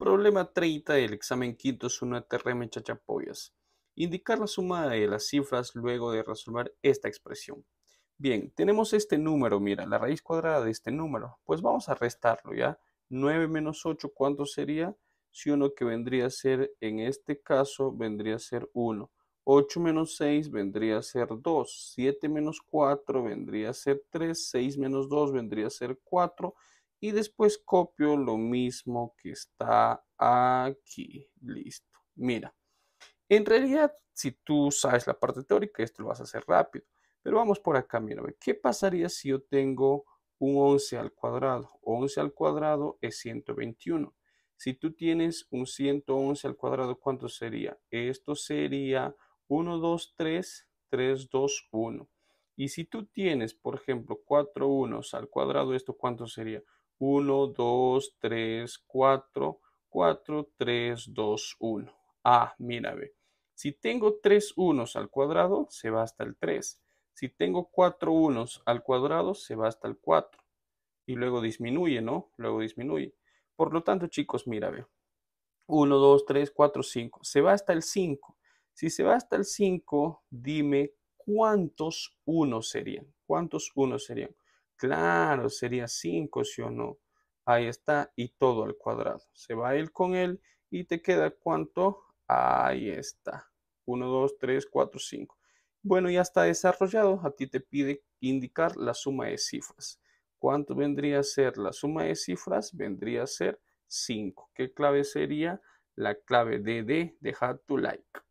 Problema 30 del examen quinto es una TRM chachapoyas. Indicar la suma de las cifras luego de resolver esta expresión. Bien, tenemos este número, mira, la raíz cuadrada de este número. Pues vamos a restarlo, ¿ya? 9 menos 8, ¿cuánto sería? Si uno que vendría a ser, en este caso, vendría a ser 1. 8 menos 6 vendría a ser 2. 7 menos 4 vendría a ser 3. 6 menos 2 vendría a ser 4 y después copio lo mismo que está aquí. Listo. Mira, en realidad, si tú sabes la parte teórica, esto lo vas a hacer rápido. Pero vamos por acá, mira, ¿qué pasaría si yo tengo un 11 al cuadrado? 11 al cuadrado es 121. Si tú tienes un 111 al cuadrado, ¿cuánto sería? Esto sería 1, 2, 3, 3, 2, 1. Y si tú tienes, por ejemplo, 4 unos al cuadrado, ¿esto cuánto sería? 1, 2, 3, 4, 4, 3, 2, 1. Ah, mira, ve. Si tengo 3 unos al cuadrado, se va hasta el 3. Si tengo 4 unos al cuadrado, se va hasta el 4. Y luego disminuye, ¿no? Luego disminuye. Por lo tanto, chicos, mira, ve. 1, 2, 3, 4, 5. Se va hasta el 5. Si se va hasta el 5, dime cuántos unos serían. ¿Cuántos unos serían? Claro, sería 5, sí o no. Ahí está, y todo al cuadrado. Se va él con él y te queda cuánto. Ahí está. 1, 2, 3, 4, 5. Bueno, ya está desarrollado. A ti te pide indicar la suma de cifras. ¿Cuánto vendría a ser la suma de cifras? Vendría a ser 5. ¿Qué clave sería? La clave DD. Deja tu like.